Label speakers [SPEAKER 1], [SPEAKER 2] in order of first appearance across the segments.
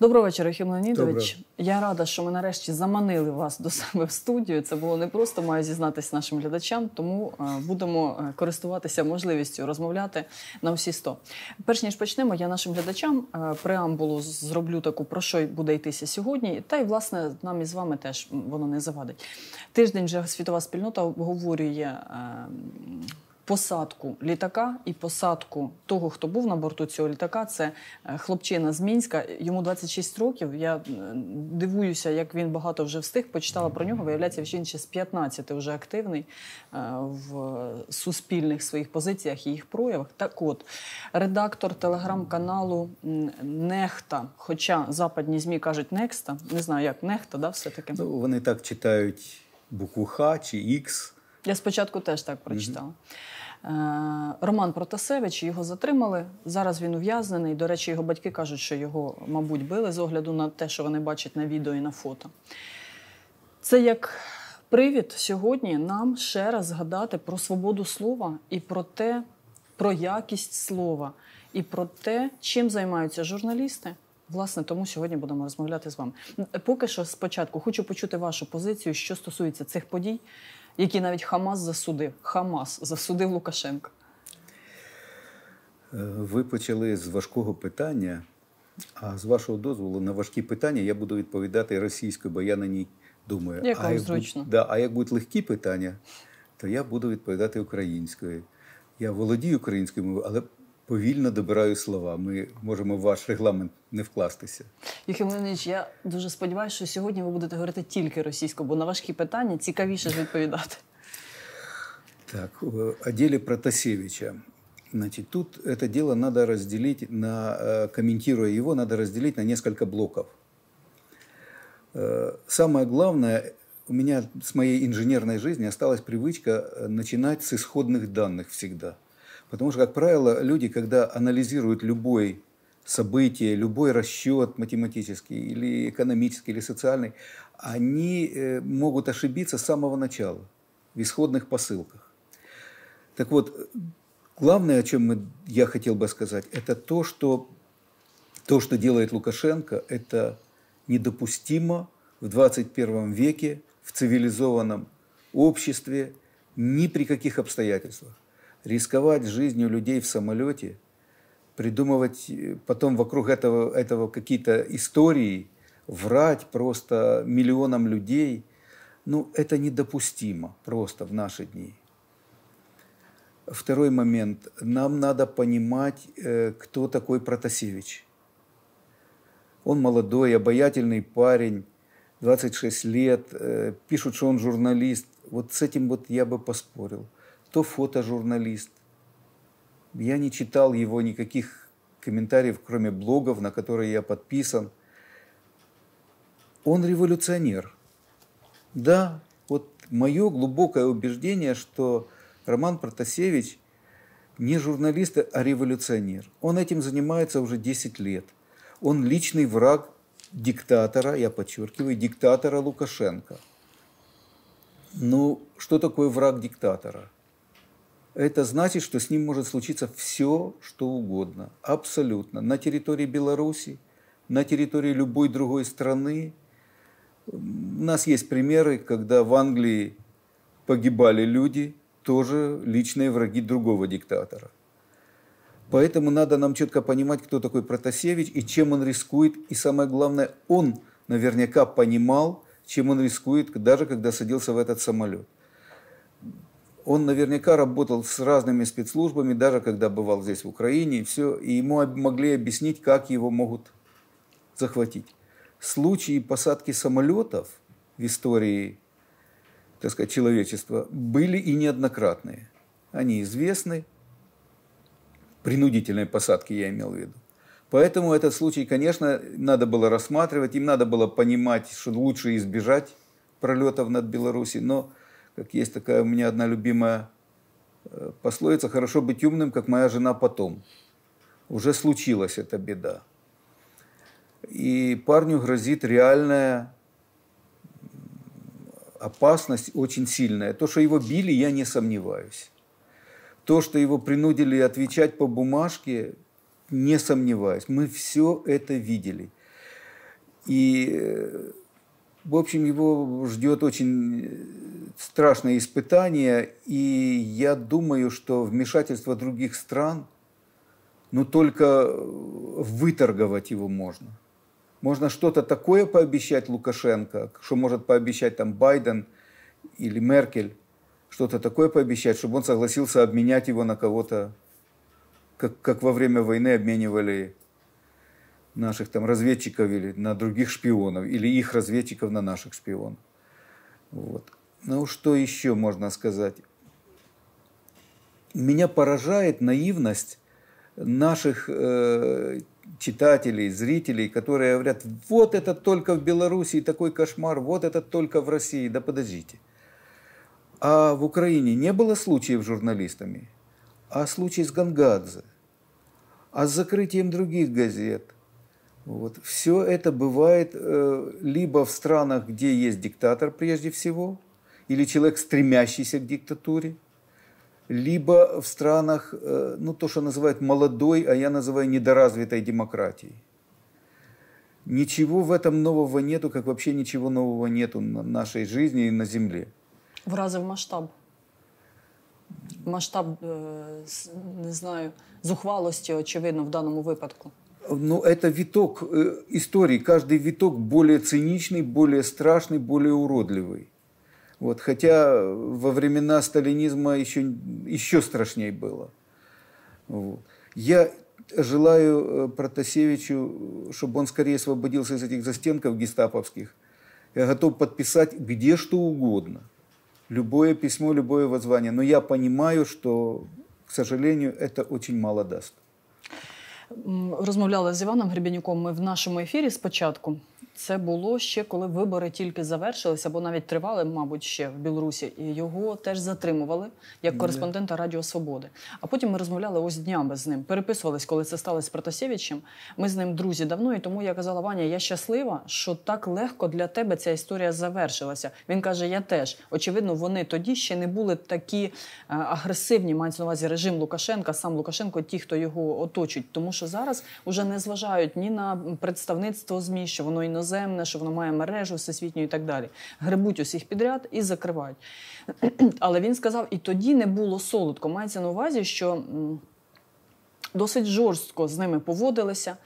[SPEAKER 1] Доброго вечора, Хім Леонідович. Я рада, що ми нарешті заманили вас до себе в студію. Це було непросто. маю зізнатись нашим глядачам, тому е, будемо е, користуватися можливістю розмовляти на всі сто. Перш ніж почнемо, я нашим глядачам е, преамбулу зроблю таку про що буде йтися сьогодні. Та й власне нам із вами теж воно не завадить. Тиждень вже світова спільнота обговорює посадку літака і посадку того, хто був на борту цього літака. Це е, хлопчина з мінська. Йому 26 років. Я е, дивуюся, як він багато вже встиг. Почитала про нього. Виявляється, він ще з 15 вже активний е, в суспільних своїх позиціях і їх проявах. Так, от редактор телеграм-каналу Нехта, хоча западні змі кажуть Некста, не знаю, як Нехта, да, все таки. Ну, Вони так читають букву Х чи Ікс. Я спочатку теж так прочитала. Е, Роман Протасевич його затримали. Зараз він ув'язнений. До речі, його батьки кажуть, що його, мабуть, били з огляду на те, що вони бачать на відео і на фото. Це як привід сьогодні нам ще раз згадати про свободу слова і про те, про якість слова, і про те, чим займаються журналісти. Власне, тому сьогодні будемо розмовляти з вами. Поки що спочатку хочу почути вашу позицію, що стосується цих подій які навіть Хамас засудив. Хамас засудив Лукашенка.
[SPEAKER 2] Е, ви почали з важкого питання. А з вашого дозволу на важкі питання я буду відповідати російською, бо я на ній думаю. Як а, як Будь, да, а як будуть легкі питання, то я буду відповідати українською. Я володію українською мовою, але повільно добираю слова. Ми можемо в ваш регламент не вкластися.
[SPEAKER 1] Юхим Леонидович, я дуже сподіваюся, що сьогодні ви будете говорити тільки російською, бо на важкі питання цікавіше ж відповідати.
[SPEAKER 2] Так, о деле Протасевича. Значит, тут это дело надо разделить, на, комментируя его, надо разделить на несколько блоков. Самое главное, у меня с моей инженерной жизни осталась привычка э, начинать с исходных данных всегда – Потому что, как правило, люди, когда анализируют любое событие, любой расчет математический или экономический или социальный, они э, могут ошибиться с самого начала, в исходных посылках. Так вот, главное, о чем мы, я хотел бы сказать, это то, что то, что делает Лукашенко, это недопустимо в 21 веке в цивилизованном обществе ни при каких обстоятельствах рисковать жизнью людей в самолете, придумывать э, потом вокруг этого, этого какие-то истории, врать просто миллионам людей, ну, это недопустимо просто в наши дни. Второй момент. Нам надо понимать, э, кто такой Протасевич. Он молодой, обаятельный парень, 26 лет, э, пишут, что он журналист. Вот с этим вот я бы поспорил – то фотожурналист. Я не читал его никаких комментариев, кроме блогов, на которые я подписан. Он революционер. Да, вот мое глубокое убеждение, что Роман Протасевич не журналист, а революционер. Он этим занимается уже 10 лет. Он личный враг диктатора, я подчеркиваю, диктатора Лукашенко. Ну, что такое враг диктатора? это значит, что с ним может случиться все, что угодно, абсолютно. На территории Беларуси, на территории любой другой страны. У нас есть примеры, когда в Англии погибали люди, тоже личные враги другого диктатора. Поэтому надо нам четко понимать, кто такой Протасевич и чем он рискует. И самое главное, он наверняка понимал, чем он рискует, даже когда садился в этот самолет он наверняка работал с разными спецслужбами, даже когда бывал здесь, в Украине, и все, и ему могли объяснить, как его могут захватить. Случаи посадки самолетов в истории, так сказать, человечества были и неоднократные. Они известны, принудительной посадки я имел в виду. Поэтому этот случай, конечно, надо было рассматривать, им надо было понимать, что лучше избежать пролетов над Беларусью, но как есть такая у меня одна любимая э, пословица, хорошо быть умным, как моя жена потом. Уже случилась эта беда. И парню грозит реальная опасность очень сильная. То, что его били, я не сомневаюсь. То, что его принудили отвечать по бумажке, не сомневаюсь. Мы все это видели. И э, в общем, его ждет очень э, страшное испытание, и я думаю, что вмешательство других стран, ну только э, выторговать его можно. Можно что-то такое пообещать Лукашенко, что может пообещать там Байден или Меркель, что-то такое пообещать, чтобы он согласился обменять его на кого-то, как, как во время войны обменивали наших там разведчиков или на других шпионов, или их разведчиков на наших шпионов. Вот. Ну, что еще можно сказать? Меня поражает наивность наших э, читателей, зрителей, которые говорят, вот это только в Белоруссии такой кошмар, вот это только в России, да подождите. А в Украине не было случаев с журналистами, а случай с Гангадзе, а с закрытием других газет, вот. Все это бывает э, либо в странах, где есть диктатор прежде всего, или человек, стремящийся к диктатуре, либо в странах, э, ну то, что называют молодой, а я называю недоразвитой демократией. Ничего в этом нового нету, как вообще ничего нового нету на нашей жизни и на Земле.
[SPEAKER 1] В разы в масштаб. Масштаб, э, не знаю, зухвалости, очевидно, в данном выпадку
[SPEAKER 2] ну, это виток э, истории. Каждый виток более циничный, более страшный, более уродливый. Вот, хотя во времена сталинизма еще, еще страшнее было. Вот. Я желаю э, Протасевичу, чтобы он скорее освободился из этих застенков гестаповских. Я готов подписать где что угодно. Любое письмо, любое воззвание. Но я понимаю, что, к сожалению, это очень мало даст
[SPEAKER 1] розмовляла з Іваном Гребенюком. Ми в нашому ефірі спочатку. Це було ще коли вибори тільки завершилися, або навіть тривали, мабуть, ще в Білорусі. І його теж затримували як кореспондента Радіо Свободи. А потім ми розмовляли ось днями з ним. Переписувались, коли це сталося з Протасєвичем. Ми з ним друзі давно, і тому я казала, Ваня, я щаслива, що так легко для тебе ця історія завершилася. Він каже: Я теж очевидно, вони тоді ще не були такі е, агресивні, мають на увазі режим Лукашенка, сам Лукашенко, ті, хто його оточить, тому що зараз вже не зважають ні на представництво змі, що воно і іноземне, що воно має мережу всесвітню і так далі. Грибуть усіх підряд і закривають. Але він сказав: і тоді не було солодко. Мається на увазі, що досить жорстко з ними поводилися.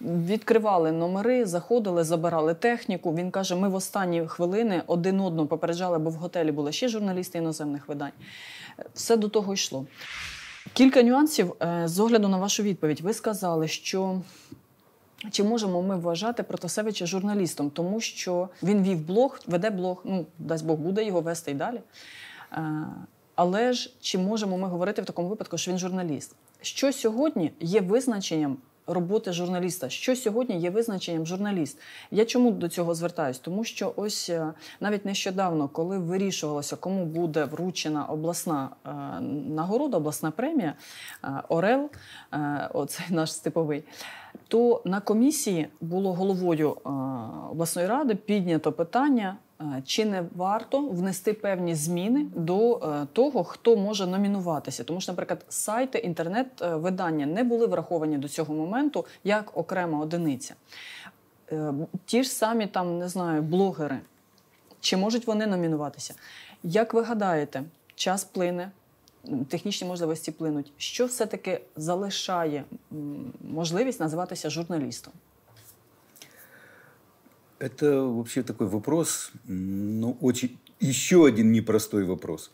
[SPEAKER 1] Відкривали номери, заходили, забирали техніку. Він каже: ми в останні хвилини один одного попереджали, бо в готелі були ще журналісти іноземних видань. Все до того йшло. Кілька нюансів е, з огляду на вашу відповідь. Ви сказали, що чи можемо ми вважати Протасевича журналістом, тому що він вів блог, веде блог, ну дасть Бог буде його вести і далі. Е, але ж чи можемо ми говорити в такому випадку, що він журналіст? Що сьогодні є визначенням роботи журналіста? Що сьогодні є визначенням журналіст? Я чому до цього звертаюсь? Тому що ось е, навіть нещодавно, коли вирішувалося, кому буде вручена обласна е, нагорода, обласна премія Орел, оцей наш степовий то на комісії було головою е, обласної ради піднято питання. Е, чи не варто внести певні зміни до е, того, хто може номінуватися? Тому що, наприклад, сайти, інтернет-видання не були враховані до цього моменту як окрема одиниця. Ті ж самі там не знаю, блогери, чи можуть вони номінуватися? Як ви гадаєте, час плине? технічні можливості плинуть. Що все-таки залишає можливість називатися журналістом?
[SPEAKER 2] Это вообще такой вопрос, ну, очень, еще один непростой вопрос.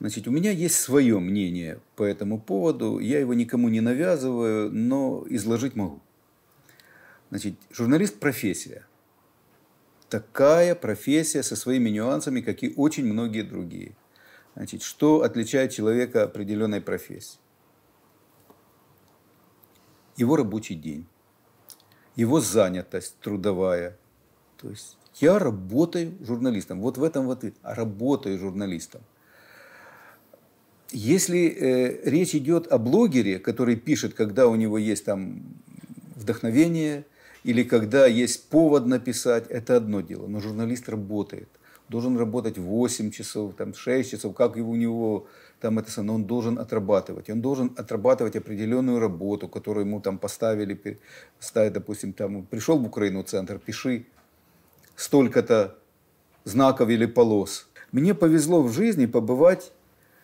[SPEAKER 2] Значит, у меня есть свое мнение по этому поводу. Я его никому не навязываю, но изложить могу. Значит, журналист – профессия. Такая профессия со своими нюансами, как и очень многие другие – Значит, что отличает человека определенной профессии? Его рабочий день, его занятость трудовая. То есть я работаю журналистом. Вот в этом вот и работаю журналистом. Если э, речь идет о блогере, который пишет, когда у него есть там вдохновение или когда есть повод написать, это одно дело. Но журналист работает должен работать 8 часов, там, 6 часов, как его, у него там это самое, он должен отрабатывать. Он должен отрабатывать определенную работу, которую ему там поставили, ставят, допустим, там, пришел в Украину центр, пиши столько-то знаков или полос. Мне повезло в жизни побывать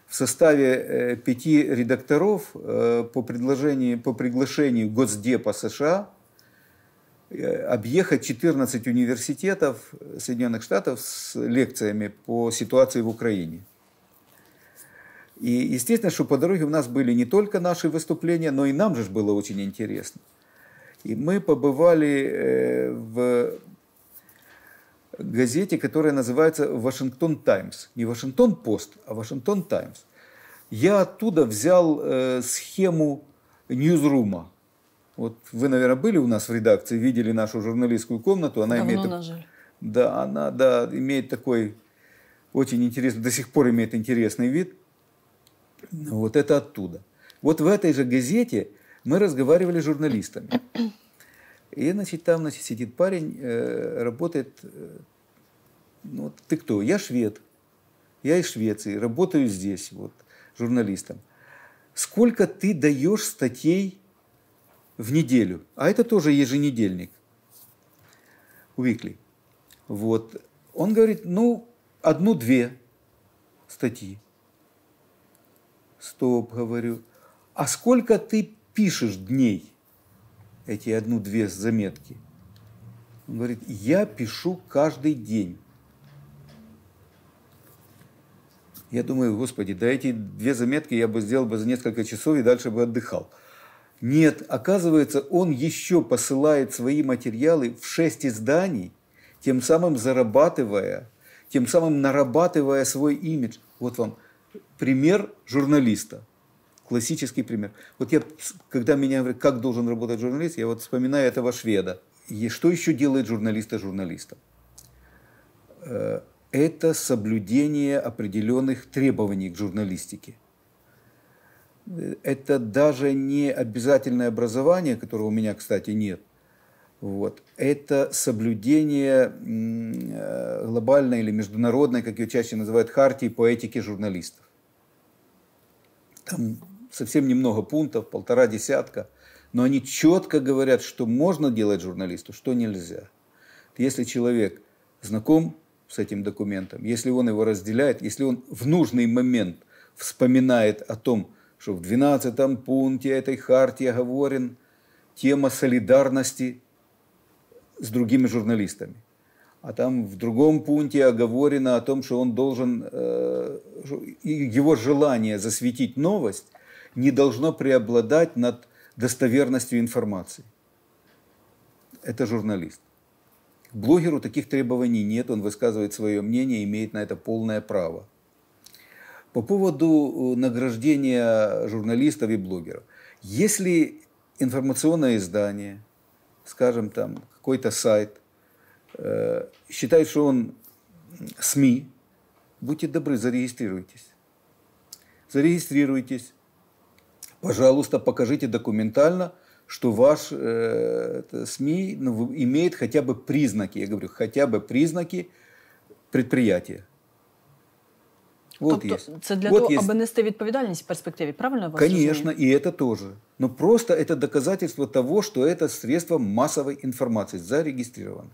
[SPEAKER 2] в составе э, пяти редакторов э, по, предложению, по приглашению Госдепа США – Э, объехать 14 университетов Соединенных Штатов с лекциями по ситуации в Украине. И естественно, что по дороге у нас были не только наши выступления, но и нам же было очень интересно. И мы побывали э, в газете, которая называется «Вашингтон Таймс». Не «Вашингтон Пост», а «Вашингтон Таймс». Я оттуда взял э, схему ньюзрума вот вы, наверное, были у нас в редакции, видели нашу журналистскую комнату. Она Давно имеет... нажили. Да, она да, имеет такой очень интересный, до сих пор имеет интересный вид. Вот это оттуда. Вот в этой же газете мы разговаривали с журналистами. И, значит, там, значит, сидит парень, э, работает... Э, ну, ты кто? Я швед. Я из Швеции, работаю здесь, вот, журналистом. Сколько ты даешь статей в неделю. А это тоже еженедельник. Уикли. Вот. Он говорит, ну, одну-две статьи. Стоп, говорю. А сколько ты пишешь дней? Эти одну-две заметки. Он говорит, я пишу каждый день. Я думаю, господи, да эти две заметки я бы сделал бы за несколько часов и дальше бы отдыхал. Нет, оказывается, он еще посылает свои материалы в шесть изданий, тем самым зарабатывая, тем самым нарабатывая свой имидж. Вот вам пример журналиста. Классический пример. Вот я, когда меня говорят, как должен работать журналист, я вот вспоминаю этого шведа. И что еще делает журналиста журналиста? Э, это соблюдение определенных требований к журналистике это даже не обязательное образование, которого у меня, кстати, нет. Вот. Это соблюдение глобальной или международной, как ее чаще называют, хартии по этике журналистов. Там совсем немного пунктов, полтора десятка, но они четко говорят, что можно делать журналисту, что нельзя. Если человек знаком с этим документом, если он его разделяет, если он в нужный момент вспоминает о том, что в 12 пункте этой хартии говорен тема солидарности с другими журналистами. А там в другом пункте оговорено о том, что он должен, э, его желание засветить новость не должно преобладать над достоверностью информации. Это журналист. К блогеру таких требований нет, он высказывает свое мнение, имеет на это полное право. По поводу э, награждения журналистов и блогеров. Если информационное издание, скажем там, какой-то сайт, э, считает, что он СМИ, будьте добры, зарегистрируйтесь. Зарегистрируйтесь. Пожалуйста, покажите документально, что ваш э, СМИ ну, имеет хотя бы признаки, я говорю, хотя бы признаки предприятия. От є. Це для От того, є. аби
[SPEAKER 1] нести відповідальність в перспективі, правильно я вас Конечно,
[SPEAKER 2] розумію? і це теж. Ну просто це доказательство того, що це средство масової інформації зареєстровано.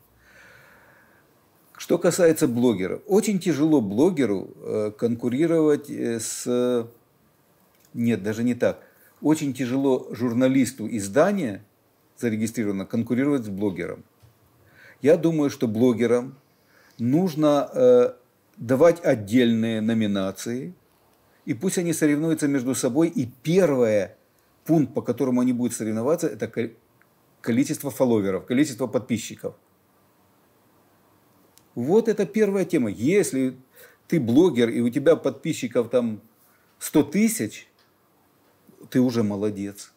[SPEAKER 2] Что касается блогера, очень тяжело блогеру конкурировать с... Нет, даже не так. Очень тяжело журналисту издания зарегистрировано конкурировать с блогером. Я думаю, что блогерам нужно э, давать отдельные номинации, и пусть они соревнуются между собой. И первое пункт, по которому они будут соревноваться, это количество фолловеров, количество подписчиков. Вот это первая тема. Если ты блогер, и у тебя подписчиков там 100 тысяч, ты уже молодец.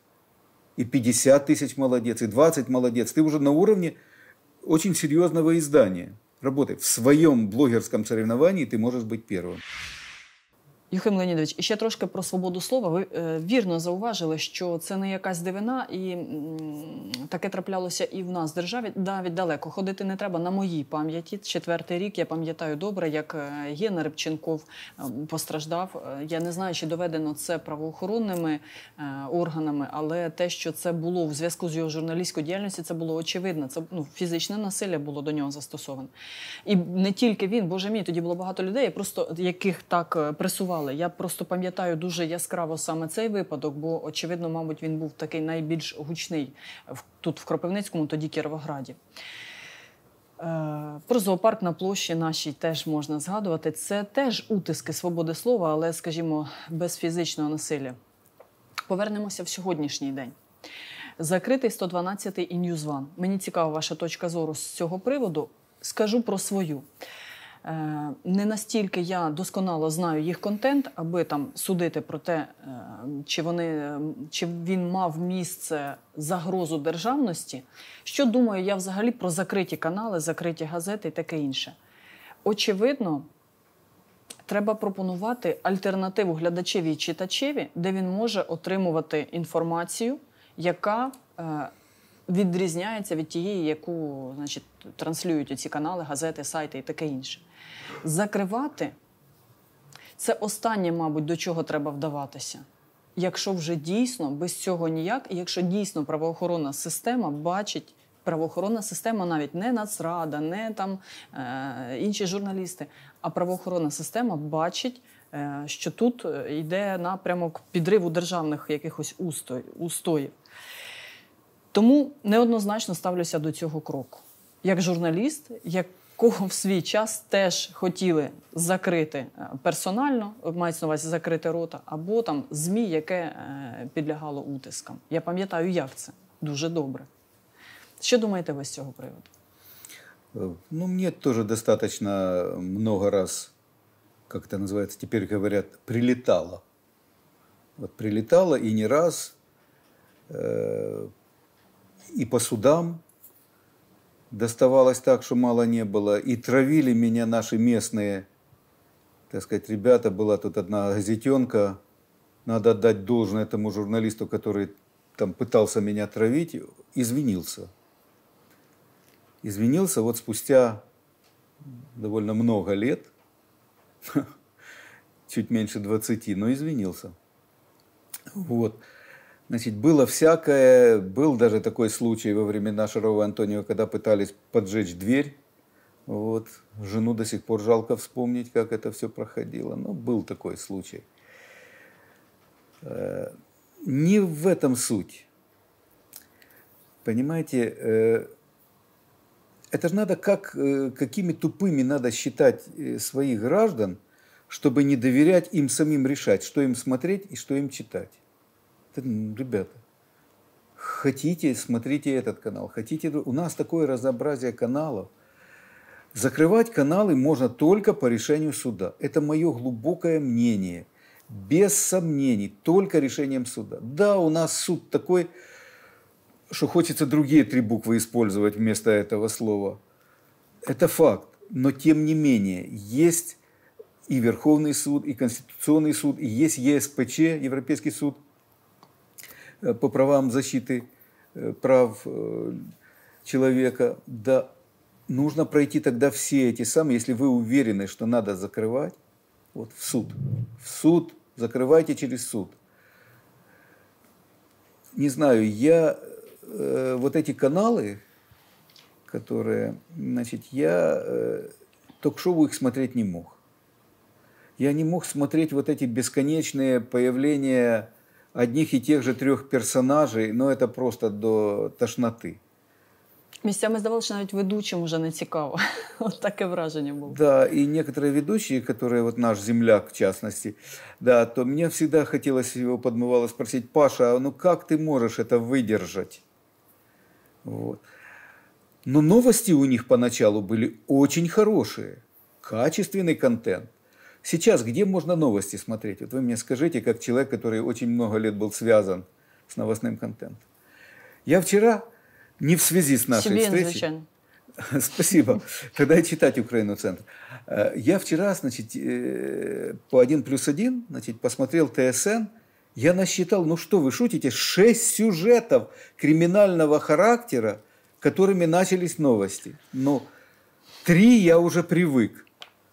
[SPEAKER 2] И 50 тысяч молодец, и 20 молодец. Ты уже на уровне очень серьезного издания – работай. В своем блогерском соревновании ты можешь быть первым.
[SPEAKER 1] Юхим Леонідович, ще трошки про свободу слова. Ви е, вірно зауважили, що це не якась дивина, і таке траплялося і в нас в державі навіть далеко. Ходити не треба на моїй пам'яті. Четвертий рік я пам'ятаю добре, як е, Гена Рибченков е, постраждав. Я не знаю, чи доведено це правоохоронними органами, але те, що це було в зв'язку з його журналістською діяльністю, це було очевидно. Це ну, фізичне насилля було до нього застосоване. І не тільки він, боже мій, тоді було багато людей, просто яких так пресував працювали. Я просто пам'ятаю дуже яскраво саме цей випадок, бо очевидно, мабуть, він був такий найбільш гучний тут в Кропивницькому, тоді Кіровограді. Е, про зоопарк на площі нашій теж можна згадувати. Це теж утиски свободи слова, але, скажімо, без фізичного насилля. Повернемося в сьогоднішній день. Закритий 112 і Ньюзван. Мені цікава ваша точка зору з цього приводу. Скажу про свою. Е, не настільки я досконало знаю їх контент, аби там судити про те, е, чи вони е, чи він мав місце загрозу державності. Що думаю я взагалі про закриті канали, закриті газети і таке інше. Очевидно, треба пропонувати альтернативу глядачеві і читачеві, де він може отримувати інформацію, яка відрізняється від тієї, яку значить, транслюють ці канали, газети, сайти і таке інше. Закривати це останнє, мабуть, до чого треба вдаватися. Якщо вже дійсно без цього ніяк, і якщо дійсно правоохоронна система бачить. Правоохоронна система навіть не Нацрада, не там е, інші журналісти. А правоохоронна система бачить, е, що тут е, йде напрямок підриву державних якихось усто, устоїв. Тому неоднозначно ставлюся до цього кроку. Як журналіст, якого в свій час теж хотіли закрити е, персонально, мається на увазі закрити рота, або там ЗМІ, яке е, підлягало утискам. Я пам'ятаю, як це дуже добре. Що думаєте ви з цього приводу?
[SPEAKER 2] Е, ну, мне тоже достаточно много раз, як це називається, тепер говорять, прилітало. От прилетало і не раз. Э, и по судам доставалось так, что мало не было, и травили меня наши местные, так сказать, ребята, была тут одна газетенка, надо отдать должное этому журналисту, который там пытался меня травить, извинился. Извинился вот спустя довольно много лет, чуть меньше 20, но извинился. Вот. Значит, было всякое, был даже такой случай во времена Шарова Антонио, когда пытались поджечь дверь. Вот. Жену до сих пор жалко вспомнить, как это все проходило. Но был такой случай. Э, не в этом суть. Понимаете, э, это же надо как, э, какими тупыми надо считать своих граждан, чтобы не доверять им самим решать, что им смотреть и что им читать. Ну, ребята, хотите, смотрите этот канал, хотите... У нас такое разнообразие каналов. Закрывать каналы можно только по решению суда. Это мое глубокое мнение. Без сомнений, только решением суда. Да, у нас суд такой, что хочется другие три буквы использовать вместо этого слова. Это факт. Но тем не менее, есть и Верховный суд, и Конституционный суд, и есть ЕСПЧ, Европейский суд – Э, по правам защиты э, прав э, человека, да нужно пройти тогда все эти самые, если вы уверены, что надо закрывать, вот в суд. В суд, закрывайте через суд. Не знаю, я э, вот эти каналы, которые, значит, я э, ток-шоу их смотреть не мог. Я не мог смотреть вот эти бесконечные появления одних и тех же трех персонажей, ну это просто до тошноти.
[SPEAKER 1] Місцями здавалося, що навіть ведучим уже не цікаво. вот таке враження було. Да,
[SPEAKER 2] и некоторые ведущие, которые вот наш земляк в частности, да, то мне всегда хотелось его подмывало спросить, Паша, а ну как ты можешь это выдержать? Вот. Но новости у них поначалу были очень хорошие, качественный контент. Сейчас где можно новости смотреть? Вот вы мне скажите, как человек, который очень много лет был связан с новостным контентом. Я вчера, не в связи с нашей Себе встречей... Звичайно. Спасибо. Когда я читать Украину центр. Э, я вчера, значит, э, по 1 плюс 1, значит, посмотрел ТСН, я насчитал, ну что вы шутите, Шесть сюжетов криминального характера, которыми начались новости. Но ну, три я уже привык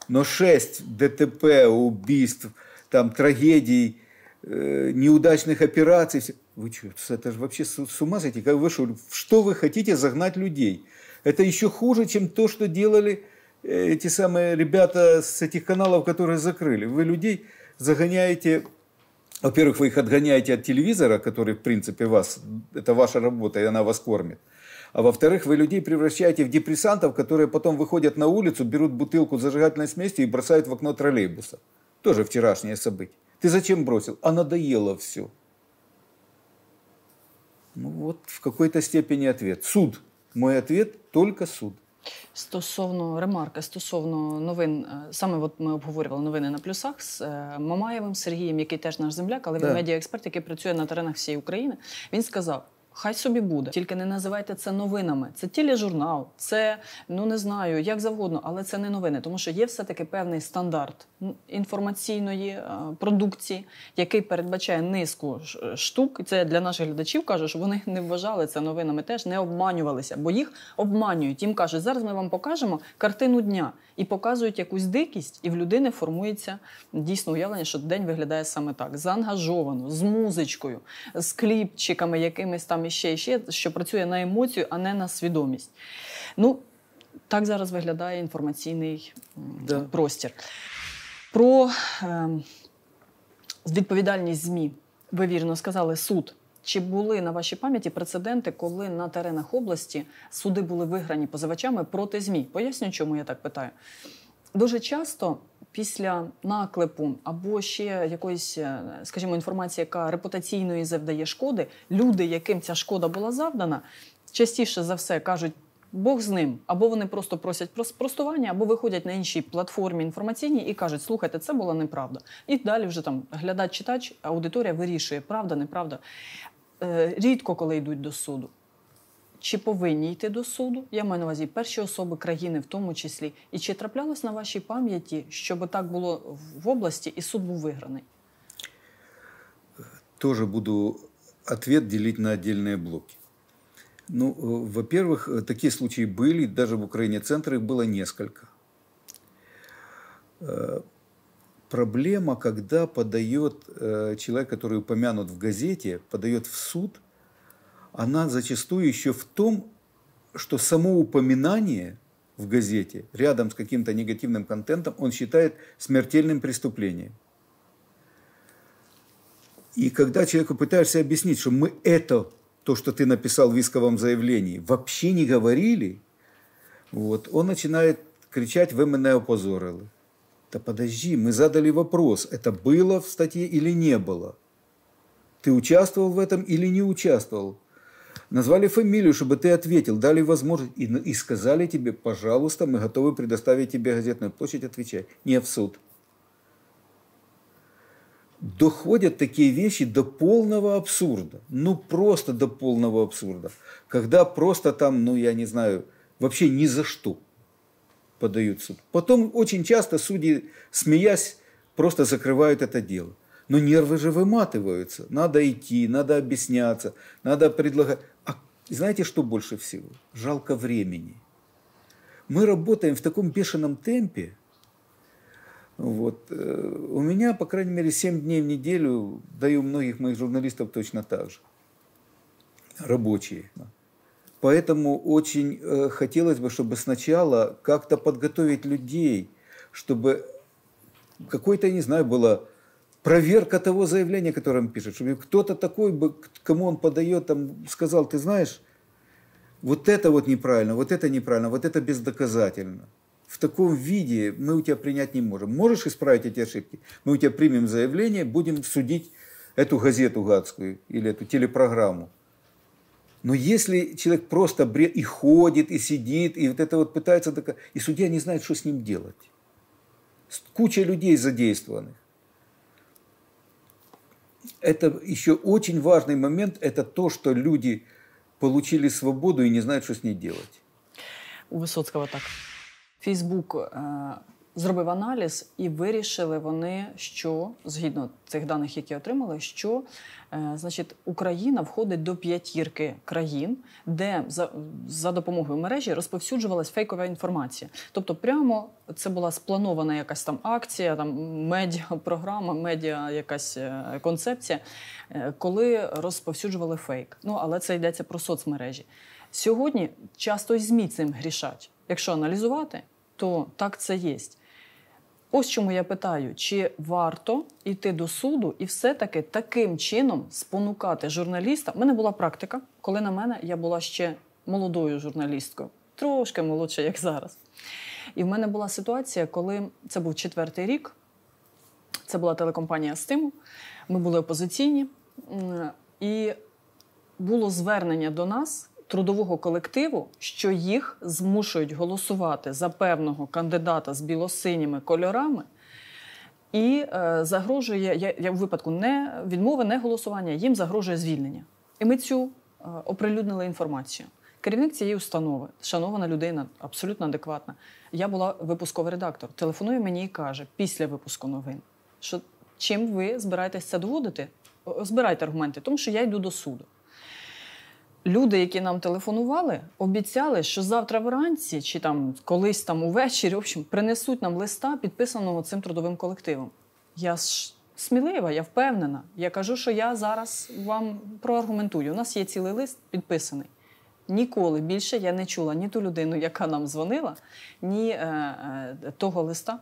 [SPEAKER 2] но 6 ДТП, убийств, там, трагедий, э, неудачных операций. Вы что, это же вообще с, с ума сойти? Как вы что, что вы хотите загнать людей? Это еще хуже, чем то, что делали э, эти самые ребята с этих каналов, которые закрыли. Вы людей загоняете во-первых, вы их отгоняете от телевизора, который, в принципе, вас, это ваша работа, и она вас кормит а во-вторых, вы людей превращаете в депрессантов, которые потом выходят на улицу, берут бутылку зажигательной смеси и бросают в окно троллейбуса. Тоже вчерашнее событие. Ты зачем бросил? А надоело все. Ну вот, в какой-то степени ответ. Суд. Мой ответ – только суд.
[SPEAKER 1] Стосовно ремарка, стосовно новин, саме от ми обговорювали новини на плюсах з Мамаєвим Сергієм, який теж наш земляк, але він да. медіаексперт, який працює на теренах всієї України. Він сказав: Хай собі буде, тільки не називайте це новинами. Це тележурнал, це ну не знаю, як завгодно, але це не новини, тому що є все-таки певний стандарт інформаційної е, продукції, який передбачає низку е, штук. Це для наших глядачів кажу, що вони не вважали це новинами, теж не обманювалися, бо їх обманюють. Їм кажуть, зараз ми вам покажемо картину дня і показують якусь дикість, і в людини формується дійсно уявлення, що день виглядає саме так: заангажовано, з музичкою, з кліпчиками, якимись там. Ще, іще, іще, що працює на емоцію, а не на свідомість. Ну, так зараз виглядає інформаційний да. простір. Про е, відповідальність ЗМІ, ви вірно сказали, суд. Чи були на вашій пам'яті прецеденти, коли на теренах області суди були виграні позивачами проти ЗМІ? Поясню, чому я так питаю. Дуже часто після наклепу або ще якоїсь, е, скажімо, інформації, яка репутаційної завдає шкоди, люди, яким ця шкода була завдана, частіше за все кажуть. Бог з ним, або вони просто просять про спростування, або виходять на іншій платформі інформаційній і кажуть, слухайте, це була неправда. І далі вже там глядач-читач, аудиторія вирішує, правда, неправда. Е, рідко коли йдуть до суду. Чи повинні йти до суду? Я маю на увазі перші особи країни, в тому числі, і чи траплялось на вашій пам'яті, щоб так було в області, і суд був виграний?
[SPEAKER 2] Тоже буду ответ делить на отдельные блоки. Ну, э, во-первых, э, такие случаи были, даже в Украине центры их было несколько. Э, проблема, когда подает человек, который упомянут в газете, подает в суд – она зачастую еще в том, что само упоминание в газете рядом с каким-то негативным контентом он считает смертельным преступлением. И когда человеку пытаешься объяснить, что мы это, то, что ты написал в исковом заявлении, вообще не говорили, вот, он начинает кричать «Вы меня опозорили». Да подожди, мы задали вопрос, это было в статье или не было? Ты участвовал в этом или не участвовал? Назвали фамилию, чтобы ты ответил, дали возможность и, и сказали тебе, пожалуйста, мы готовы предоставить тебе газетную площадь, отвечай. Не в суд. Доходят такие вещи до полного абсурда. Ну, просто до полного абсурда. Когда просто там, ну, я не знаю, вообще ни за что подают суд. Потом очень часто судьи, смеясь, просто закрывают это дело. Но нервы же выматываются. Надо идти, надо объясняться, надо предлагать. А знаете, что больше всего? Жалко времени. Мы работаем в таком бешеном темпе. Вот. Э, у меня, по крайней мере, 7 дней в неделю, даю многих моих журналистов точно так же. Рабочие. Поэтому очень э, хотелось бы, чтобы сначала как-то подготовить людей, чтобы какой-то, не знаю, было проверка того заявления, которое он пишет, чтобы кто-то такой, бы, кому он подает, там, сказал, ты знаешь, вот это вот неправильно, вот это неправильно, вот это бездоказательно. В таком виде мы у тебя принять не можем. Можешь исправить эти ошибки? Мы у тебя примем заявление, будем судить эту газету гадскую или эту телепрограмму. Но если человек просто бред, и ходит, и сидит, и вот это вот пытается и судья не знает, что с ним делать. Куча людей задействованных это еще очень важный момент, это то, что люди получили свободу и не знают, что с ней делать.
[SPEAKER 1] У Высоцкого так. Фейсбук зробив аналіз і вирішили вони, що згідно цих даних, які отримали, що е, значить Україна входить до п'ятірки країн, де за, за допомогою мережі розповсюджувалась фейкова інформація. Тобто, прямо це була спланована якась там акція, там медіа програма, медіа якась е, концепція, е, коли розповсюджували фейк. Ну але це йдеться про соцмережі. Сьогодні часто й змі цим грішать. Якщо аналізувати, то так це єсть. Ось чому я питаю, чи варто йти до суду і все-таки таким чином спонукати журналіста? У мене була практика, коли на мене я була ще молодою журналісткою, трошки молодша як зараз. І в мене була ситуація, коли це був четвертий рік, це була телекомпанія Стиму, ми були опозиційні, і було звернення до нас трудового колективу, що їх змушують голосувати за певного кандидата з білосиніми кольорами. І е, загрожує я, я в випадку не відмови, не голосування, їм загрожує звільнення. І ми цю е, оприлюднили інформацію. Керівник цієї установи, шанована людина, абсолютно адекватна. Я була випусковий редактор. Телефонує мені і каже після випуску новин, що чим ви збираєтеся доводити? Збирайте аргументи, тому що я йду до суду люди, які нам телефонували, обіцяли, що завтра вранці чи там колись там увечері, в общем, принесуть нам листа, підписаного цим трудовим колективом. Я ж смілива, я впевнена. Я кажу, що я зараз вам проаргументую. У нас є цілий лист підписаний. Ніколи більше я не чула ні ту людину, яка нам дзвонила, ні е, е, того листа.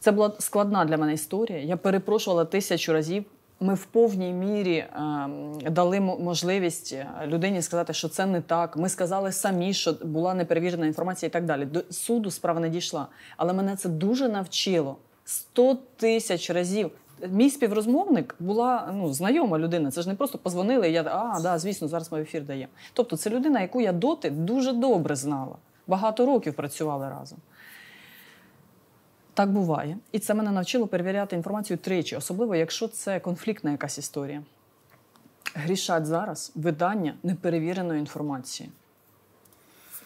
[SPEAKER 1] Це була складна для мене історія. Я перепрошувала тисячу разів ми в повній мірі ем, е, дали можливість людині сказати, що це не так. Ми сказали самі, що була неперевірена інформація і так далі. До суду справа не дійшла. Але мене це дуже навчило Сто тисяч разів. Мій співрозмовник була ну, знайома людина. Це ж не просто позвонили. і Я а да, звісно, зараз ми ефір даємо. Тобто, це людина, яку я доти дуже добре знала. Багато років працювали разом. Так буває, і це мене навчило перевіряти інформацію тричі, особливо якщо це конфліктна якась історія. Грішать зараз видання неперевіреної інформації.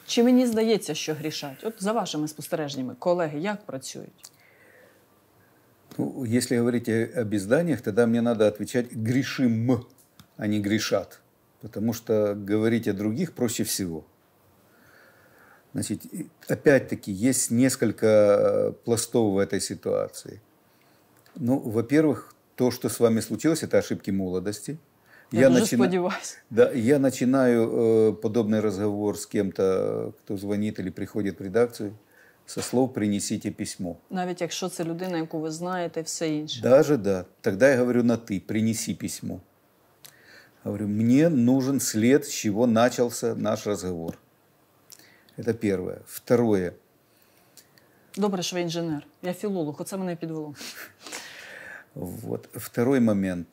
[SPEAKER 1] Чи мені здається, що грішать? От за вашими спостереженнями, колеги, як працюють?
[SPEAKER 2] Ну, если говорить об изданиях, тогда мне надо отвечать «грешим», а не «грешат». Потому что говорить о других проще всего – Значит, опять-таки, есть несколько э, пластов в этой ситуации. Ну, во-первых, то, что с вами случилось, это ошибки молодости. Я, я начи... Да, я начинаю э, подобный разговор с кем-то, кто звонит или приходит в редакцию, со слов «принесите письмо».
[SPEAKER 1] Навіть якщо це людина, яку ви знаєте, все інше. Даже,
[SPEAKER 2] да. Тогда я говорю на «ты», «принеси письмо». Говорю, мне нужен след, с чего начался наш разговор. Это первое. Второе.
[SPEAKER 1] Добре, що ви Я филолог. оце мене підвело.
[SPEAKER 2] Вот. Второй момент.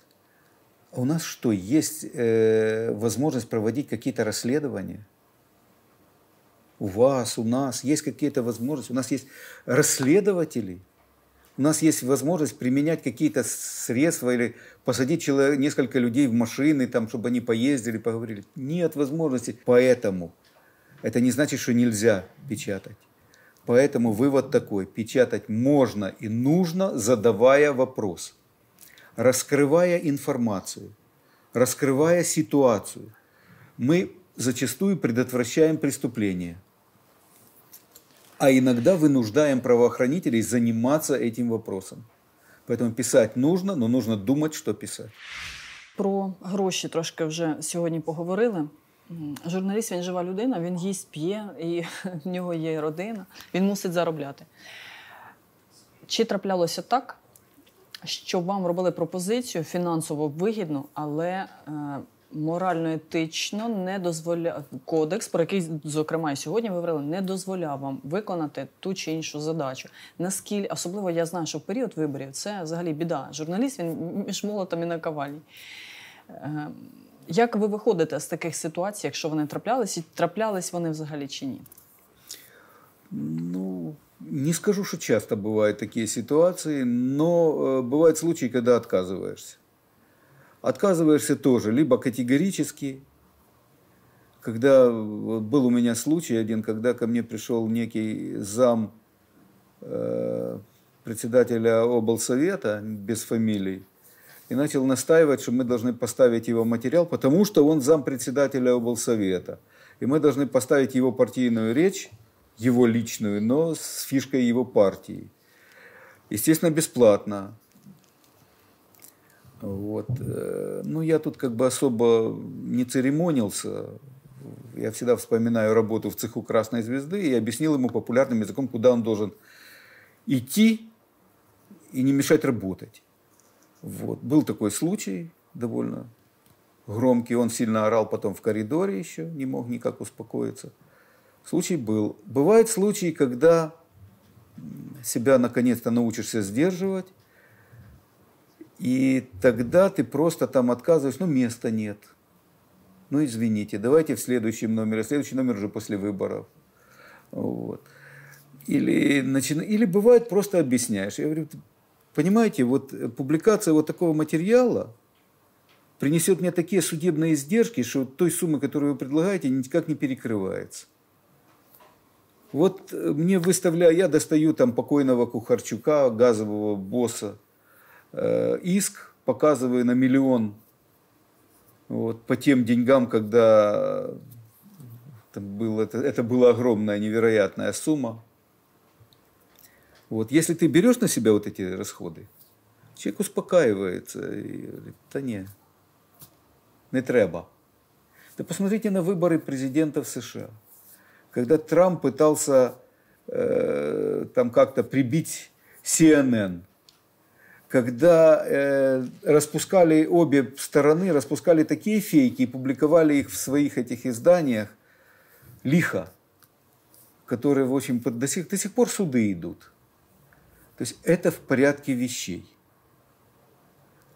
[SPEAKER 2] У нас что, есть э, возможность проводить какие-то расследования? У вас, у нас есть какие-то возможности, у нас есть расследователи, у нас есть возможность применять какие-то средства или посадить человек, несколько людей в машины, там, чтобы они поездили, поговорили. Нет возможности. Поэтому это не значит, что нельзя печатать. Поэтому вывод такой. Печатать можно и нужно, задавая вопрос, раскрывая информацию, раскрывая ситуацию. Мы зачастую предотвращаем преступления, а иногда вынуждаем правоохранителей заниматься этим вопросом. Поэтому писать нужно, но нужно думать, что писать.
[SPEAKER 1] Про гроші трошки вже сьогодні поговорили. Журналіст він жива людина, він їсть п'є, і в нього є родина, він мусить заробляти. Чи траплялося так, що вам робили пропозицію фінансово вигідну, але е, морально-етично не дозволяв кодекс, про який, зокрема, і сьогодні ви говорили, не дозволяв вам виконати ту чи іншу задачу. Наскільки особливо я знаю, що в період виборів це взагалі біда. Журналіст він між молотом і наковальні. Ем, Як ви виходите з таких ситуацій, якщо вони траплялись, і траплялись вони взагалі чи ні?
[SPEAKER 2] Ну, не скажу, что часто бывают такие ситуации, но бывают случаи, когда отказываешься. Отказываешься тоже, либо категорически, когда был у меня случай один, когда ко мне пришел некий зам э, председателя облсовета без фамилий, и начал настаивать, что мы должны поставить его материал, потому что он зампредседателя облсовета. И мы должны поставить его партийную речь, его личную, но с фишкой его партии. Естественно, бесплатно. Вот. Э, ну, я тут как бы особо не церемонился. Я всегда вспоминаю работу в цеху «Красной звезды» и объяснил ему популярным языком, куда он должен идти и не мешать работать. Вот. Был такой случай довольно громкий. Он сильно орал потом в коридоре еще, не мог никак успокоиться. Случай был. Бывают случаи, когда себя наконец-то научишься сдерживать, и тогда ты просто там отказываешь, ну места нет. Ну извините, давайте в следующем номере, следующий номер уже после выборов. Вот. Или, начи... Или бывает, просто объясняешь. Я говорю, Понимаете, вот э, публикация вот такого материала принесет мне такие судебные издержки, что той суммы, которую вы предлагаете, никак не перекрывается. Вот э, мне выставляю, я достаю там покойного Кухарчука, газового босса, э, иск, показываю на миллион вот, по тем деньгам, когда там было, это, это была огромная невероятная сумма. Вот, если ты берешь на себя вот эти расходы, человек успокаивается и говорит, да не, не треба. Да посмотрите на выборы президента в США. Когда Трамп пытался э, там как-то прибить CNN, когда э, распускали обе стороны, распускали такие фейки и публиковали их в своих этих изданиях, лихо, которые, в общем, до сих, до сих пор суды идут. То есть это в порядке вещей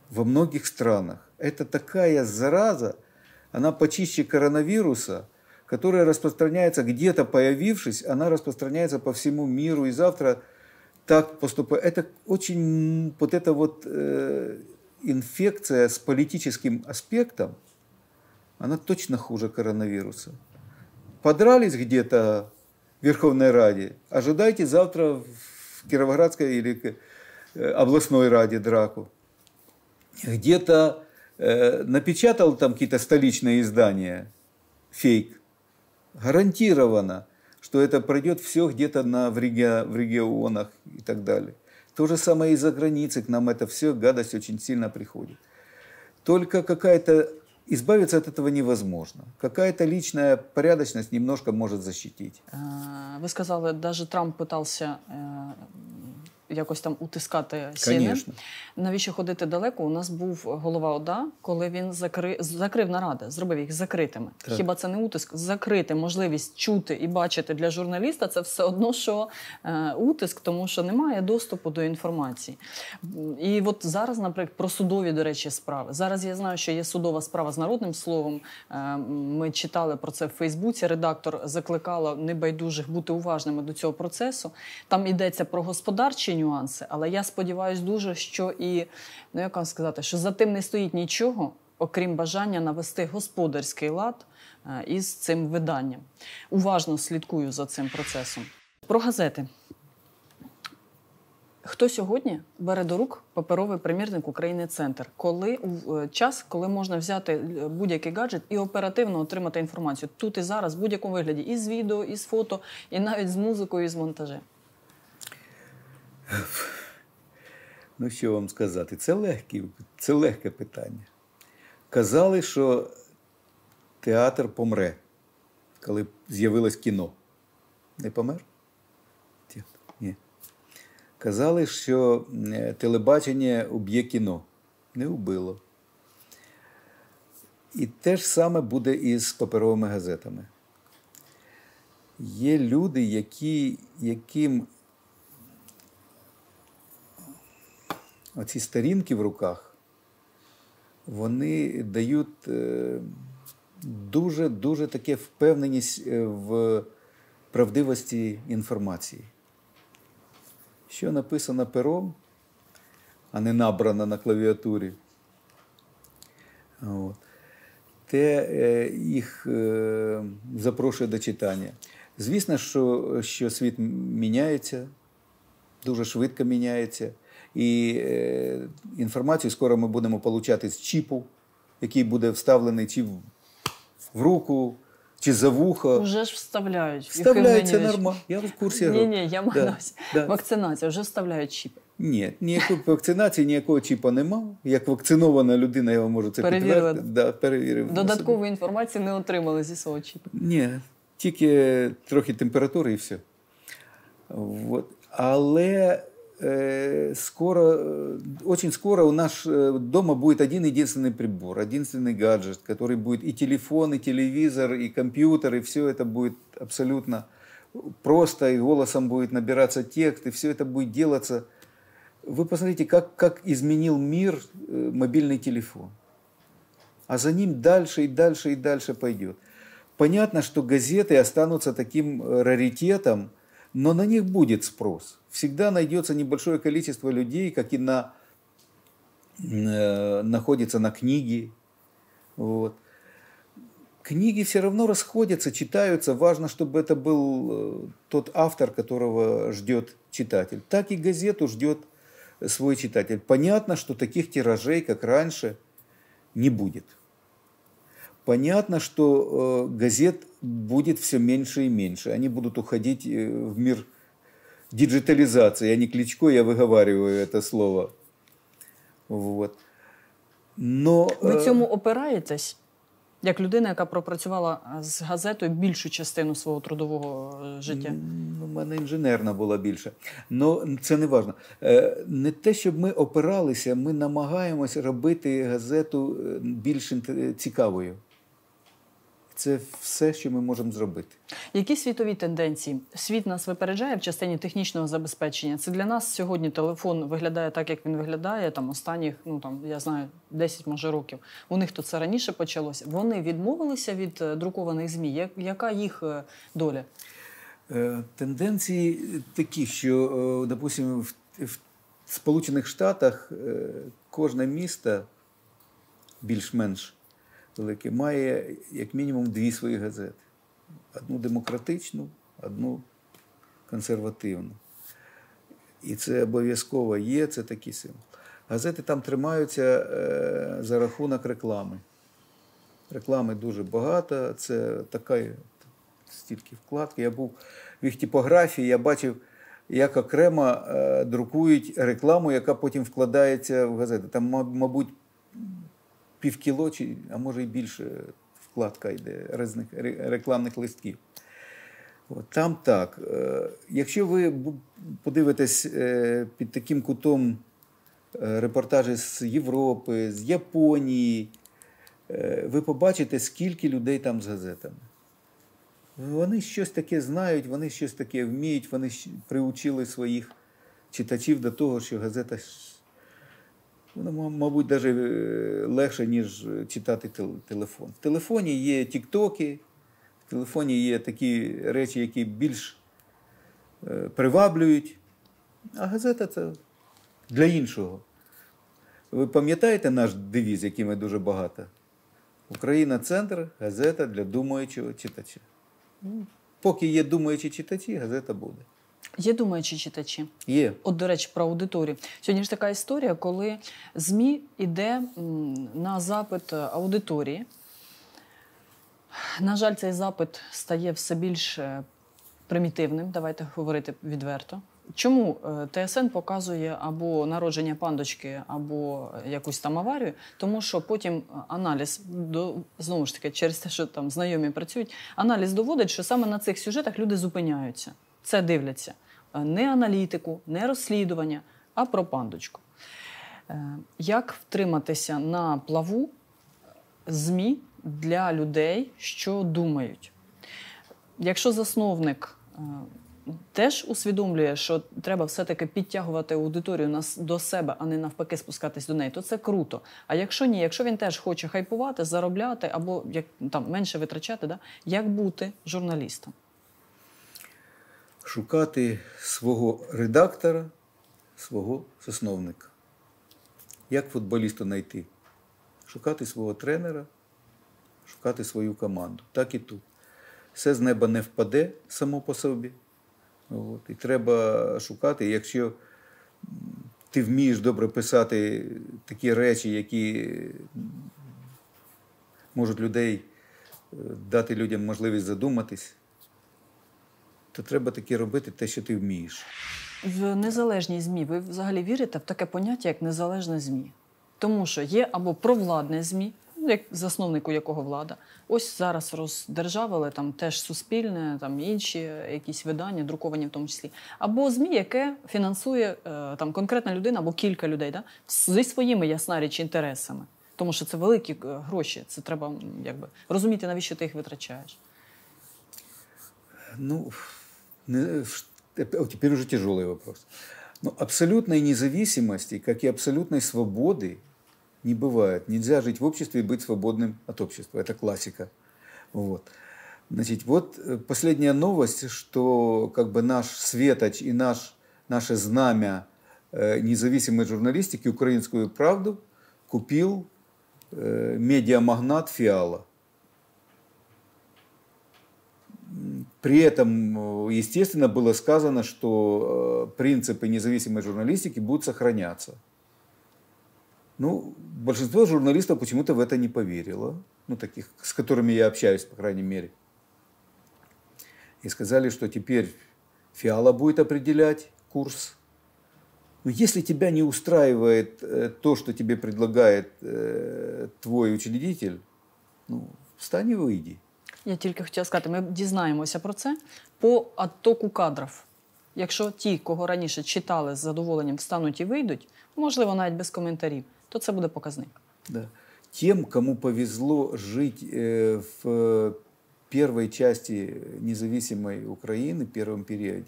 [SPEAKER 2] во многих странах. Это такая зараза, она почище коронавируса, которая распространяется где-то появившись, она распространяется по всему миру, и завтра так поступает. Это очень, вот эта вот э, инфекция с политическим аспектом, она точно хуже коронавируса. Подрались где-то в Верховной Раде, ожидайте завтра в Кировоградской или э, областной раде драку. Где-то э, напечатал там какие-то столичные издания, фейк. Гарантированно, что это пройдет все где-то на, в, реги, в регионах и так далее. То же самое и за границей, к нам это все, гадость очень сильно приходит. Только какая-то Избавиться от этого невозможно. Какая-то личная порядочность немножко может защитить.
[SPEAKER 1] Э, вы сказали, даже Трамп пытался э, якось там утискати сіни. Навіщо ходити далеко? У нас був голова ОДА, коли він закри... закрив наради, зробив їх закритими. Так. Хіба це не утиск? Закрити можливість чути і бачити для журналіста це все одно, що е, утиск, тому що немає доступу до інформації. І от зараз, наприклад, про судові, до речі, справи. Зараз я знаю, що є судова справа з народним словом. Е, ми читали про це в Фейсбуці. Редактор закликала небайдужих бути уважними до цього процесу. Там ідеться про господарчі нюанси. Але я сподіваюся дуже, що і ну як вам сказати, що за тим не стоїть нічого, окрім бажання навести господарський лад е, із цим виданням. Уважно слідкую за цим процесом. Про газети. Хто сьогодні бере до рук паперовий примірник України Центр? Коли е, час, коли можна взяти е, будь-який гаджет і оперативно отримати інформацію тут і зараз, в будь-якому вигляді, із відео, із фото, і навіть з музикою, і з монтажем.
[SPEAKER 2] Ну, що вам сказати? Це легкі, це легке питання. Казали, що театр помре, коли з'явилось кіно. Не помер? Ні. Казали, що е, телебачення уб'є кіно. Не вбило. І те ж саме буде і з паперовими газетами. Є люди, які, яким оці сторінки в руках, вони дають дуже-дуже таке впевненість е, в правдивості інформації. Що написано пером, а не набрано на клавіатурі, От. те е, їх е, запрошує до читання. Звісно, що, що світ міняється, дуже швидко міняється. І е, інформацію скоро ми будемо отримати з чіпу, який буде вставлений чи в, руку, чи за вухо.
[SPEAKER 1] Вже ж вставляють. Вставляють, це нормально. Я в курсі. Ні, ні, я да, да. Вакцинація, вже вставляють чіпи.
[SPEAKER 2] Ні, ніякої вакцинації, ніякого чіпа нема. Як вакцинована людина, я вам можу це підтвердити. Да, перевірив. Додаткової
[SPEAKER 1] інформації не отримали зі свого чіпа.
[SPEAKER 2] Ні, тільки трохи температури і все. От. Але Э, скоро, э, очень скоро у нас э, дома будет один единственный прибор, единственный гаджет, который будет и телефон, и телевизор, и компьютер, и все это будет абсолютно просто, и голосом будет набираться текст, и все это будет делаться. Вы посмотрите, как, как изменил мир мобильный телефон. А за ним дальше и дальше и дальше пойдет. Понятно, что газеты останутся таким раритетом – но на них будет спрос. Всегда найдется небольшое количество людей, как и на, э, находится на книге. Вот. Книги все равно расходятся, читаются. Важно, чтобы это был э, тот автор, которого ждет читатель. Так и газету ждет свой читатель. Понятно, что таких тиражей, как раньше, не будет. Понятно, что э, газет будет все меньше и меньше. Они будут уходить э, в мир диджитализации. Я не кличко, я выговариваю это слово. Вот. Но, Ви э, цьому
[SPEAKER 1] опираєтесь? Як людина, яка пропрацювала з газетою більшу частину свого трудового е, життя? У ну, мене
[SPEAKER 2] інженерна була більше. Ну, це не важно. Е, не те, щоб ми опиралися, ми намагаємося робити газету е, більш цікавою. Це все, що ми можемо зробити.
[SPEAKER 1] Які світові тенденції? Світ нас випереджає в частині технічного забезпечення. Це для нас сьогодні телефон виглядає так, як він виглядає. Там останніх, ну там я знаю, 10 може років. У них то це раніше почалося, Вони відмовилися від е, друкованих змі. Яка їх е, доля? Е, тенденції
[SPEAKER 2] такі, що, допустимо, в, в Сполучених Штатах кожне місто більш-менш велике має як мінімум дві свої газети: одну демократичну, одну консервативну. І це обов'язково є, це такий символ. Газети там тримаються е, за рахунок реклами. Реклами дуже багато, це така стільки вкладки. Я був в їх типографії, я бачив, як окремо е, друкують рекламу, яка потім вкладається в газети. Там, мабуть, півкіло, чи, а може і більше вкладка йде різних рекламних листків. От, там так. Е, якщо ви подивитесь е, під таким кутом е, репортажі з Європи, з Японії, ви побачите, скільки людей там з газетами. Вони щось таке знають, вони щось таке вміють, вони приучили своїх читачів до того, що газета Воно, мабуть, навіть е, легше, ніж е, читати телефон. В телефоні є тіктоки, в телефоні є такі речі, які більш е, приваблюють, а газета це для іншого. Ви пам'ятаєте наш девіз, якими дуже багато? Україна центр, газета для
[SPEAKER 1] думаючого читача. Ну, поки є думаючі читачі, газета буде. Є думаючі читачі. Є. От, до речі, про аудиторію. Сьогодні ж така історія, коли ЗМІ йде на запит е, аудиторії. На жаль, цей запит стає все більш е, примітивним. Давайте говорити відверто. Чому е, ТСН показує або народження пандочки, або якусь там аварію, тому що потім аналіз до знову ж таки, через те, що там знайомі працюють, аналіз доводить, що саме на цих сюжетах люди зупиняються, це дивляться. Е, не аналітику, не розслідування, а про пандочку. Е, як втриматися на плаву ЗМІ для людей, що думають? Якщо засновник е, теж усвідомлює, що треба все-таки підтягувати аудиторію до себе, а не навпаки, спускатись до неї, то це круто. А якщо ні, якщо він теж хоче хайпувати, заробляти або як там менше витрачати, да? як бути журналістом?
[SPEAKER 2] шукати свого редактора, свого засновника. Як футболіста знайти? Шукати свого тренера, шукати свою команду. Так і тут. Все з неба не впаде само по собі. От. І треба шукати, якщо ти вмієш добре писати такі речі, які можуть людей е, дати людям можливість задуматись, то треба таки робити те, що ти вмієш.
[SPEAKER 1] В незалежні ЗМІ ви взагалі вірите в таке поняття, як незалежне ЗМІ. Тому що є або провладне ЗМІ, ну, як засновнику якого влада. Ось зараз роздержавили там теж суспільне, там інші якісь видання, друковані в тому числі. Або ЗМІ, яке фінансує е, там конкретна людина або кілька людей, да? зі своїми, ясна річ, інтересами. Тому що це великі е, гроші, це треба якби розуміти, навіщо ти їх витрачаєш.
[SPEAKER 2] Ну, Ну, э, э, теперь уже тяжелый вопрос. Но абсолютной независимости, как и абсолютной свободы, не бывает. Нельзя жить в обществе и быть свободным от общества. Это классика. Вот. Значит, вот э, последняя новость, что как бы наш светоч и наш, наше знамя независимой журналистики «Украинскую правду» купил медиамагнат Фиала – При этом, э, естественно, было сказано, что э, принципы независимой журналистики будут сохраняться. Ну, большинство журналистов почему-то в это не поверило, ну, таких, с которыми я общаюсь, по крайней мере. И сказали, что теперь Фиала будет определять курс. Но если тебя не устраивает э, то, что тебе предлагает твой учредитель, ну, встань и выйди.
[SPEAKER 1] Я тільки хотіла сказати, ми дізнаємося про це по оттоку кадрів. Якщо ті, кого раніше читали з задоволенням, встануть і вийдуть, можливо, навіть без коментарів, то це буде показник.
[SPEAKER 2] Да. Тем, кому повезло жить е, в е, первой части независимой України, першому первом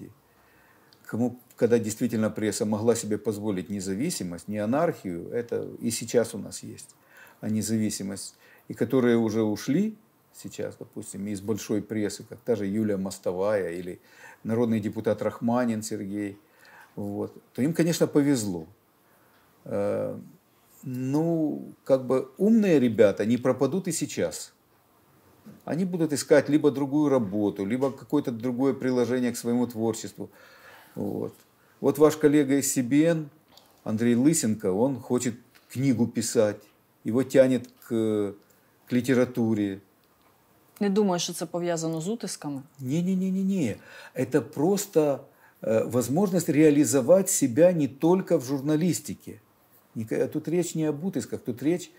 [SPEAKER 2] кому, когда действительно пресса могла себе позволить независимость, не анархию, это и сейчас у нас есть, а независимость, и которые вже ушли, сейчас, допустим, из большой прессы, как та же Юлия Мостовая или народный депутат Рахманин Сергей, вот, то им, конечно, повезло. Э, ну, как бы умные ребята не пропадут и сейчас. Они будут искать либо другую работу, либо какое-то другое приложение к своему творчеству. Вот. Вот ваш коллега из CBN, Андрей Лысенко, он хочет книгу писать, его тянет к, к литературе.
[SPEAKER 1] Не думаю, що це пов'язано з утисками?
[SPEAKER 2] Ні, ні, ні, ні, ні. Это просто э, возможность реализовать себя не только в журналистике. Тут речь не об утисках, тут речь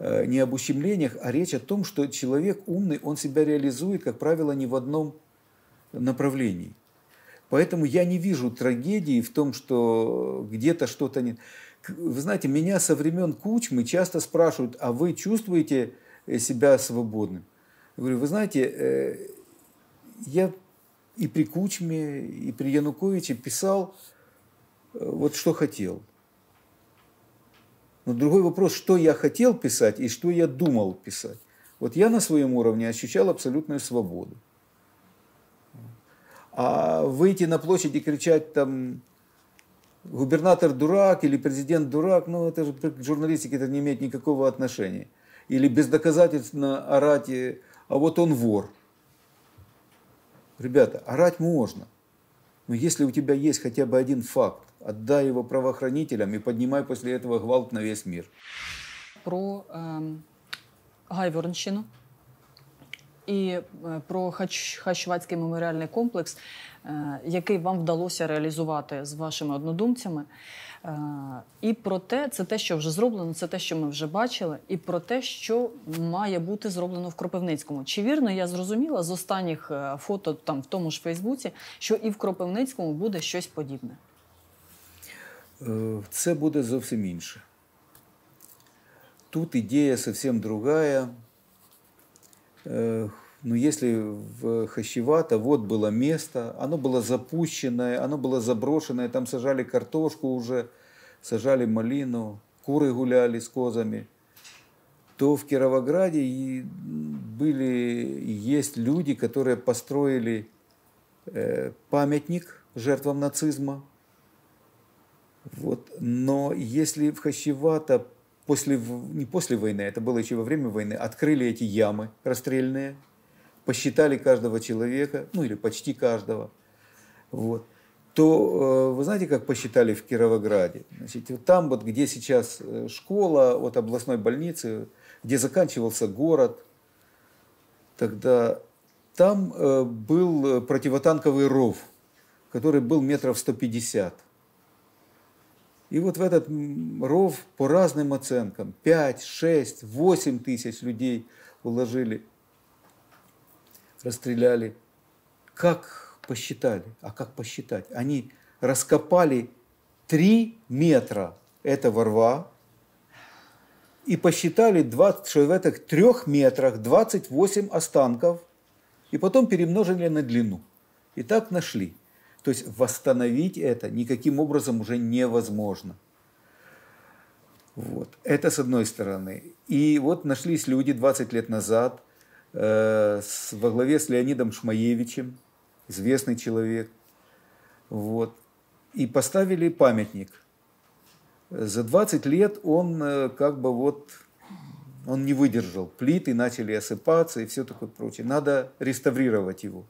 [SPEAKER 2] э, не об ущемлениях, а речь о том, что человек умный, он себя реализует, как правило, не в одном направлении. Поэтому я не вижу трагедии в том, что где-то что-то нет. Вы знаете, меня со времен Кучмы часто спрашивают, а вы чувствуете э, себя свободным? говорю, вы знаете, э, я и при Кучме, и при Януковиче писал э, вот что хотел. Но другой вопрос, что я хотел писать и что я думал писать. Вот я на своем уровне ощущал абсолютную свободу. А выйти на площадь и кричать там губернатор дурак или президент дурак, ну это же к журналистике это не имеет никакого отношения. Или бездоказательно орать а вот он вор. Ребята, орать можно. Но если у тебя есть хотя бы один факт, отдай его правоохранителям и поднимай после этого гвалт на весь мир.
[SPEAKER 1] Про э, Гайворонщину і е, про Хач, Хачвацький меморіальний комплекс, е, який вам вдалося реалізувати з вашими однодумцями. Е, і про те, це те, що вже зроблено, це те, що ми вже бачили, і про те, що має бути зроблено в Кропивницькому. Чи вірно я зрозуміла з останніх е, фото там в тому ж Фейсбуці, що і в Кропивницькому буде щось подібне?
[SPEAKER 2] Е, це буде зовсім інше. Тут ідея зовсім другая. Но если в Хащевато вот было место, оно было запущенное, оно было заброшенное, там сажали картошку уже, сажали малину, куры гуляли с козами, то в Кировограде были есть люди, которые построили э, памятник жертвам нацизма. Вот. Но если в Хащевато после, не после войны, это было еще во время войны, открыли эти ямы расстрельные – посчитали каждого человека, ну или почти каждого, вот, то э, вы знаете, как посчитали в Кировограде? Значит, вот там вот, где сейчас э, школа вот областной больницы, где заканчивался город, тогда там э, был противотанковый ров, который был метров 150. И вот в этот ров по разным оценкам 5, 6, 8 тысяч людей уложили – расстреляли. Как посчитали? А как посчитать? Они раскопали 3 метра этого рва и посчитали, 20, что в этих трех метрах 28 останков, и потом перемножили на длину. И так нашли. То есть восстановить это никаким образом уже невозможно. Вот. Это с одной стороны. И вот нашлись люди 20 лет назад, Э, с, во главе с Леонидом Шмаевичем, известный человек. Вот. И поставили памятник. За 20 лет он э, как бы вот он не выдержал. Плиты начали осыпаться и все такое прочее. Надо реставрировать его.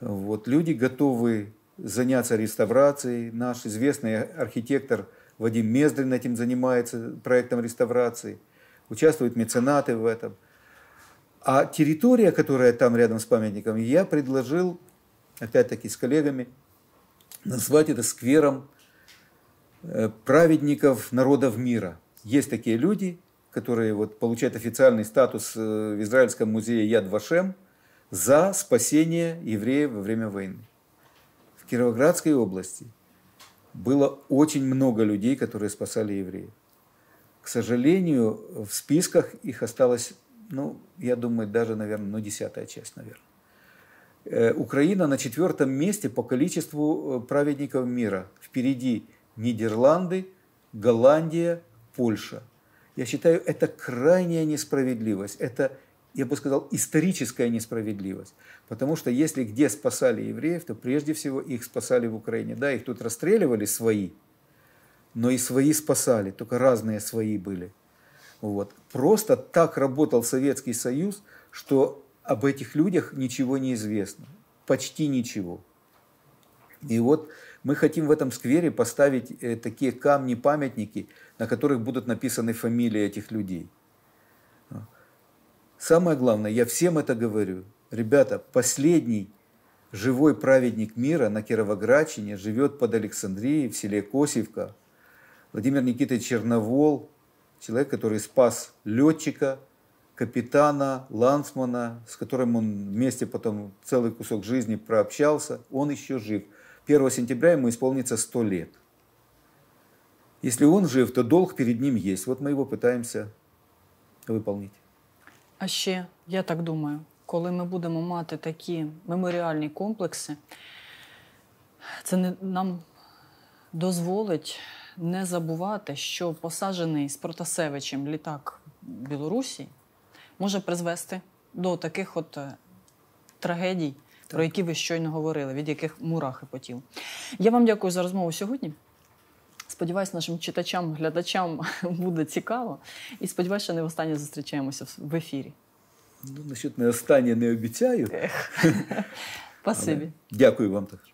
[SPEAKER 2] Вот. Люди готовы заняться реставрацией. Наш известный архитектор Вадим Мездрин этим занимается, проектом реставрации. Участвуют меценаты в этом – а территория, которая там рядом с памятником, я предложил, опять-таки с коллегами, назвать это сквером э, праведников народов мира. Есть такие люди, которые вот получают официальный статус э, в Израильском музее Яд Вашем за спасение евреев во время войны. В Кировоградской области было очень много людей, которые спасали евреев. К сожалению, в списках их осталось ну, я думаю, даже, наверное, ну, десятая часть, наверное. Э, Украина на четвертом месте по количеству э, праведников мира. Впереди Нидерланды, Голландия, Польша. Я считаю, это крайняя несправедливость. Это, я бы сказал, историческая несправедливость. Потому что если где спасали евреев, то прежде всего их спасали в Украине. Да, их тут расстреливали свои, но и свои спасали, только разные свои были – вот. Просто так работал Советский Союз, что об этих людях ничего не известно. Почти ничего. И вот мы хотим в этом сквере поставить э, такие камни-памятники, на которых будут написаны фамилии этих людей. Самое главное, я всем это говорю. Ребята, последний живой праведник мира на Кировоградчине живет под Александрией в селе Косевка. Владимир Никитович Черновол, человек, который спас летчика, капитана, лансмана, с которым он вместе потом целый кусок жизни прообщался, он еще жив. 1 сентября ему исполнится 100 лет. Если он жив, то долг перед ним есть. Вот мы его пытаемся выполнить.
[SPEAKER 1] А еще я так думаю, когда мы будем мати такие мемориальные комплексы, это нам позволит. не забувати, що посаджений з Протасевичем літак Білорусі може призвести до таких от е, трагедій, так. про які ви щойно говорили, від яких мурахи потіл. Я вам дякую за розмову сьогодні. Сподіваюсь, нашим читачам, глядачам буде цікаво. І сподіваюся, що не останнє зустрічаємося в ефірі. Ну, насчет
[SPEAKER 2] не останнє не обіцяю. Спасибі. Дякую вам так.